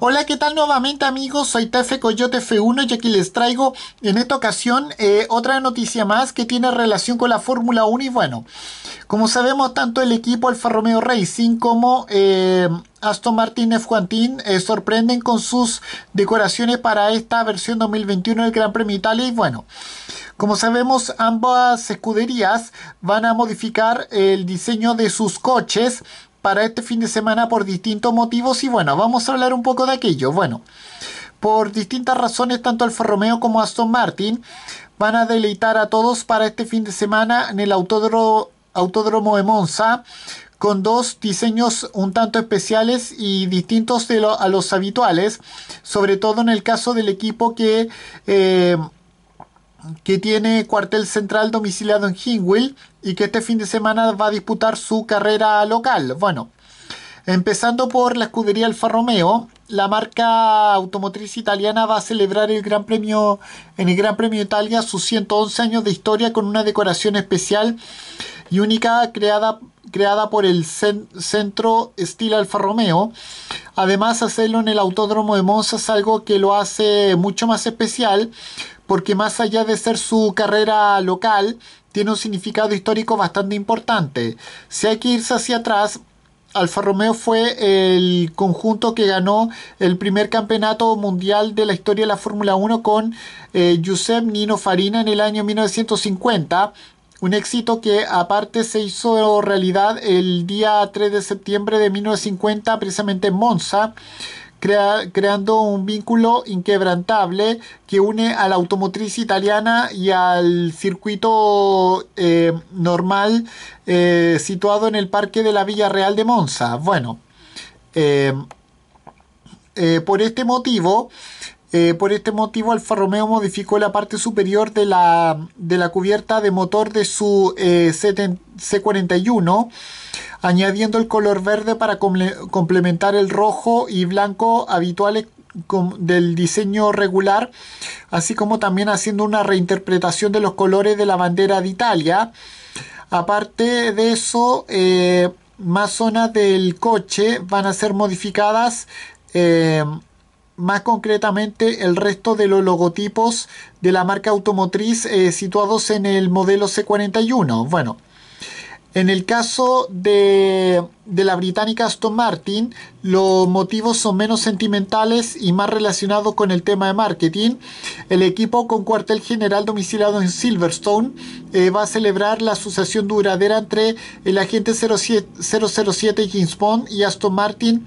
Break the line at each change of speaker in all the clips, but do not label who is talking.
Hola, ¿qué tal nuevamente amigos? Soy Tefe Coyote F1 y aquí les traigo en esta ocasión eh, otra noticia más que tiene relación con la Fórmula 1 y bueno, como sabemos tanto el equipo Alfa Romeo Racing como eh, Aston Martin F1 eh, sorprenden con sus decoraciones para esta versión 2021 del Gran Premio Italia y bueno, como sabemos ambas escuderías van a modificar el diseño de sus coches para este fin de semana por distintos motivos y bueno, vamos a hablar un poco de aquello. Bueno, por distintas razones, tanto Alfa Romeo como Aston Martin van a deleitar a todos para este fin de semana en el autódromo, de Monza con dos diseños un tanto especiales y distintos a los habituales, sobre todo en el caso del equipo que... Eh, que tiene cuartel central domiciliado en Hinwil y que este fin de semana va a disputar su carrera local. Bueno, empezando por la escudería Alfa Romeo, la marca automotriz italiana va a celebrar el Gran Premio en el Gran Premio Italia sus 111 años de historia con una decoración especial y única creada creada por el centro estilo Alfa Romeo. Además, hacerlo en el Autódromo de Monza es algo que lo hace mucho más especial porque más allá de ser su carrera local, tiene un significado histórico bastante importante. Si hay que irse hacia atrás, Alfa Romeo fue el conjunto que ganó el primer campeonato mundial de la historia de la Fórmula 1 con eh, Giuseppe Nino Farina en el año 1950. Un éxito que aparte se hizo realidad el día 3 de septiembre de 1950 precisamente en Monza creando un vínculo inquebrantable que une a la automotriz italiana y al circuito eh, normal eh, situado en el parque de la Villa Real de Monza. Bueno, eh, por este motivo, por este motivo, Alfa Romeo modificó la parte superior de la, cubierta de motor de su C41 añadiendo el color verde para complementar el rojo y blanco habituales del diseño regular, así como también haciendo una reinterpretación de los colores de la bandera de Italia. Aparte de eso, eh, más zonas del coche van a ser modificadas. Eh, más concretamente el resto de los logotipos de la marca automotriz eh, situados en el modelo C41. Bueno, en el caso de, de, la británica Aston Martin, los motivos son menos sentimentales y más relacionados con el tema de marketing. El equipo con cuartel general domiciliado en Silverstone eh, va a celebrar la asociación duradera entre el agente 007 James Bond y Aston Martin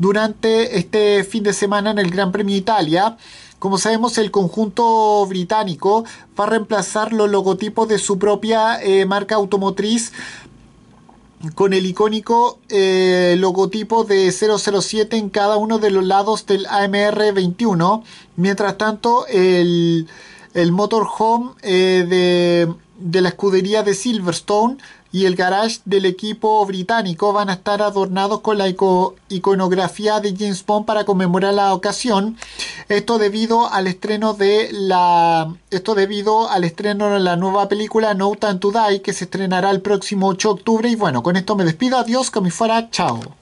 durante este fin de semana en el Gran Premio Italia. Como sabemos, el conjunto británico va a reemplazar los logotipos de su propia eh, marca automotriz con el icónico eh, logotipo de 007 en cada uno de los lados del AMR 21. Mientras tanto, el, motorhome eh, de de la escudería de Silverstone y el garage del equipo británico van a estar adornados con la iconografía de James Bond para conmemorar la ocasión. Esto debido al estreno de la esto debido al estreno la nueva película No Time to Die que se estrenará el próximo 8 de octubre y bueno, con esto me despido, adiós, que me fuera, chao.